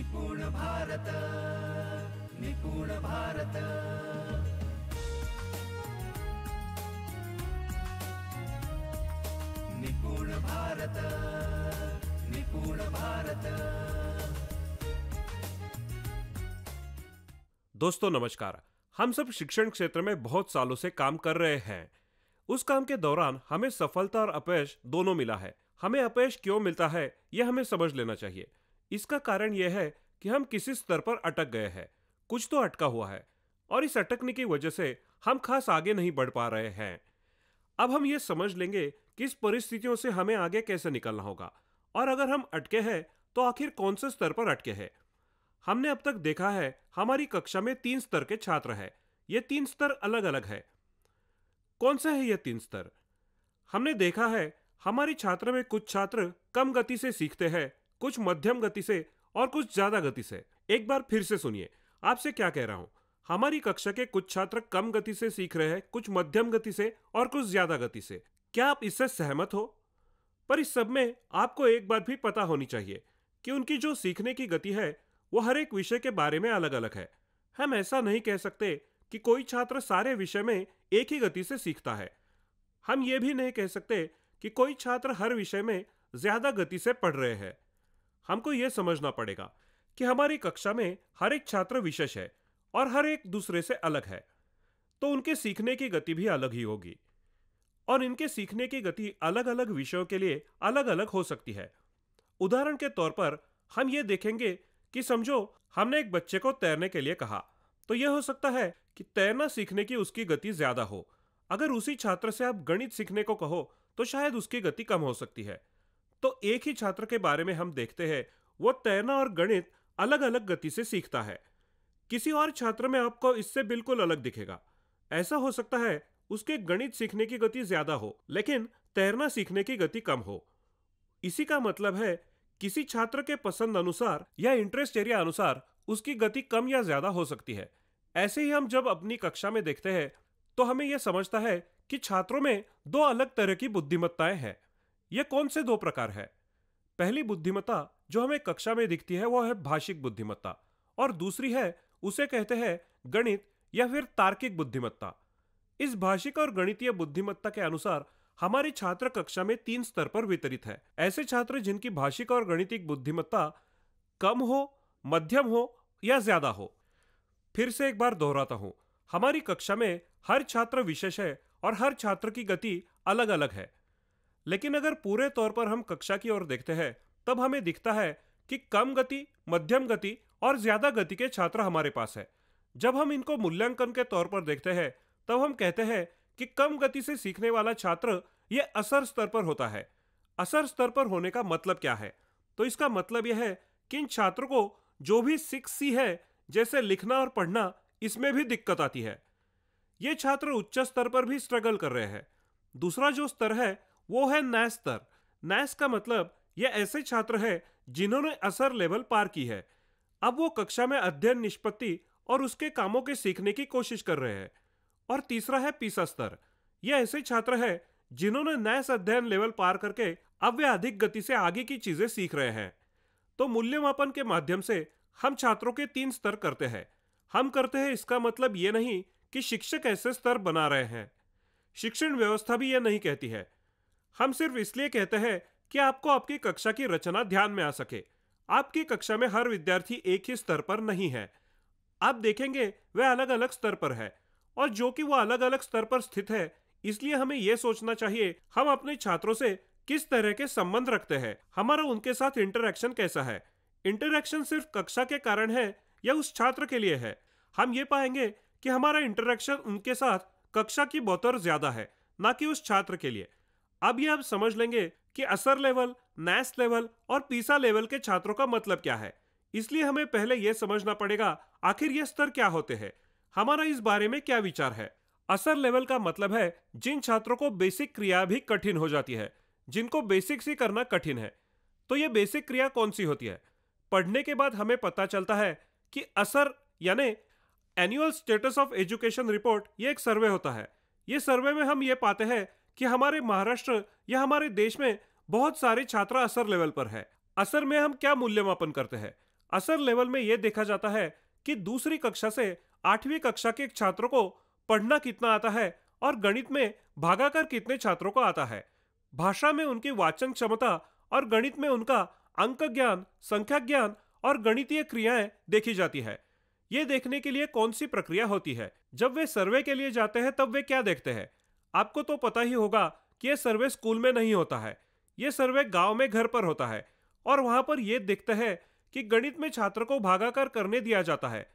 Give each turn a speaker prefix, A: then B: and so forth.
A: निपुण भारत निपुण भारत निपुण भारत निपुण भारत दोस्तों नमस्कार हम सब शिक्षण क्षेत्र में बहुत सालों से काम कर रहे हैं उस काम के दौरान हमें सफलता और अपयश दोनों मिला है हमें अपयश क्यों मिलता है यह हमें समझ लेना चाहिए इसका कारण यह है कि हम किसी स्तर पर अटक गए हैं कुछ तो अटका हुआ है और इस अटकने की वजह से हम खास आगे नहीं बढ़ पा रहे हैं अब हम ये समझ लेंगे कि इस परिस्थितियों से हमें आगे कैसे निकलना होगा और अगर हम अटके हैं तो आखिर कौन से स्तर पर अटके हैं हमने अब तक देखा है हमारी कक्षा में तीन स्तर के छात्र हैं ये तीन स्तर अलग अलग है कौन सा है यह तीन स्तर हमने देखा है हमारे छात्र में कुछ छात्र कम गति से सीखते हैं कुछ मध्यम गति से और कुछ ज्यादा गति से एक बार फिर से सुनिए आपसे क्या कह रहा हूं हमारी कक्षा के कुछ छात्र कम गति से सीख रहे हैं कुछ मध्यम गति से और कुछ ज्यादा गति से क्या आप इससे सहमत हो पर इस सब में आपको एक बार भी पता होनी चाहिए कि उनकी जो सीखने की गति है वो हर एक विषय के बारे में अलग अलग है हम ऐसा नहीं कह सकते कि कोई छात्र सारे विषय में एक ही गति से सीखता है हम ये भी नहीं कह सकते कि कोई छात्र हर विषय में ज्यादा गति से पढ़ रहे हैं हमको यह समझना पड़ेगा कि हमारी कक्षा में हर एक छात्र विशेष है और हर एक दूसरे से अलग है तो उनके सीखने की गति भी अलग ही होगी और इनके सीखने की गति अलग अलग विषयों के लिए अलग अलग हो सकती है उदाहरण के तौर पर हम ये देखेंगे कि समझो हमने एक बच्चे को तैरने के लिए कहा तो यह हो सकता है कि तैरना सीखने की उसकी गति ज्यादा हो अगर उसी छात्र से आप गणित सीखने को कहो तो शायद उसकी गति कम हो सकती है तो एक ही छात्र के बारे में हम देखते हैं वो तैरना और गणित अलग अलग गति से सीखता है किसी और छात्र में आपको इससे बिल्कुल अलग दिखेगा ऐसा हो सकता है उसके गणित सीखने की गति ज्यादा हो लेकिन तैरना सीखने की गति कम हो इसी का मतलब है किसी छात्र के पसंद अनुसार या इंटरेस्ट एरिया अनुसार उसकी गति कम या ज्यादा हो सकती है ऐसे ही हम जब अपनी कक्षा में देखते हैं तो हमें यह समझता है कि छात्रों में दो अलग तरह की बुद्धिमत्ताएं हैं ये कौन से दो प्रकार है पहली बुद्धिमत्ता जो हमें कक्षा में दिखती है वह है भाषिक बुद्धिमत्ता और दूसरी है उसे कहते हैं गणित या फिर तार्किक बुद्धिमत्ता इस भाषिक और गणितीय बुद्धिमत्ता के अनुसार हमारी छात्र कक्षा में तीन स्तर पर वितरित है ऐसे छात्र जिनकी भाषिक और गणितिक बुद्धिमत्ता कम हो मध्यम हो या ज्यादा हो फिर से एक बार दोहराता हूं हमारी कक्षा में हर छात्र विशेष है और हर छात्र की गति अलग अलग है लेकिन अगर पूरे तौर पर हम कक्षा की ओर देखते हैं तब हमें दिखता है कि कम गति मध्यम गति और ज्यादा गति के छात्र हमारे पास है जब हम इनको मूल्यांकन के तौर पर देखते हैं तब हम कहते हैं कि कम गति से सीखने वाला छात्र यह असर स्तर पर होता है असर स्तर पर होने का मतलब क्या है तो इसका मतलब यह है कि इन छात्रों को जो भी सिक्स सी है जैसे लिखना और पढ़ना इसमें भी दिक्कत आती है ये छात्र उच्च स्तर पर भी स्ट्रगल कर रहे हैं दूसरा जो स्तर है वो है स्तर नैस का मतलब ये ऐसे छात्र हैं जिन्होंने असर लेवल पार की है अब वो कक्षा में अध्ययन निष्पत्ति और उसके कामों के सीखने की कोशिश कर रहे हैं और तीसरा है पीसा स्तर यह ऐसे छात्र है जिन्होंने नैस अध्ययन लेवल पार करके अब वे अधिक गति से आगे की चीजें सीख रहे हैं तो मूल्यमापन के माध्यम से हम छात्रों के तीन स्तर करते हैं हम करते हैं इसका मतलब ये नहीं कि शिक्षक ऐसे स्तर बना रहे हैं शिक्षण व्यवस्था भी यह नहीं कहती है हम सिर्फ इसलिए कहते हैं कि आपको आपकी कक्षा की रचना ध्यान में आ सके आपकी कक्षा में हर विद्यार्थी एक ही स्तर पर नहीं है आप देखेंगे वह अलग अलग स्तर पर है और जो कि वह अलग अलग स्तर पर स्थित है इसलिए हमें यह सोचना चाहिए हम अपने छात्रों से किस तरह के संबंध रखते हैं हमारा उनके साथ इंटरेक्शन कैसा है इंटरेक्शन सिर्फ कक्षा के कारण है या उस छात्र के लिए है हम ये पाएंगे कि हमारा इंटरेक्शन उनके साथ कक्षा की बतौर ज्यादा है ना कि उस छात्र के लिए अब ये आप समझ लेंगे कि असर लेवल नैस लेवल और पीसा लेवल के छात्रों का मतलब क्या है इसलिए हमें पहले यह समझना पड़ेगा आखिर ये स्तर क्या होते हैं हमारा इस बारे में क्या विचार है असर लेवल का मतलब है जिन छात्रों को बेसिक क्रिया भी कठिन हो जाती है जिनको बेसिक से करना कठिन है तो ये बेसिक क्रिया कौन सी होती है पढ़ने के बाद हमें पता चलता है कि असर यानी annual status of education report ये एक सर्वे होता है ये सर्वे में हम ये पाते हैं कि हमारे महाराष्ट्र या हमारे देश में बहुत सारे छात्र असर लेवल पर है असर में हम क्या मूल्यमापन करते हैं असर लेवल में यह देखा जाता है कि दूसरी कक्षा से आठवीं कक्षा के छात्रों को पढ़ना कितना आता है और गणित में भागाकर कितने छात्रों को आता है भाषा में उनकी वाचन क्षमता और गणित में उनका अंक ज्ञान संख्या ज्ञान और गणितीय क्रियाएं देखी जाती है ये देखने के लिए कौन सी प्रक्रिया होती है जब वे सर्वे के लिए जाते हैं तब वे क्या देखते हैं आपको तो पता ही होगा कि यह सर्वे स्कूल में नहीं होता है ये सर्वे गांव में घर पर होता है और वहां पर यह देखते हैं कि गणित में छात्र को भागाकार करने दिया जाता है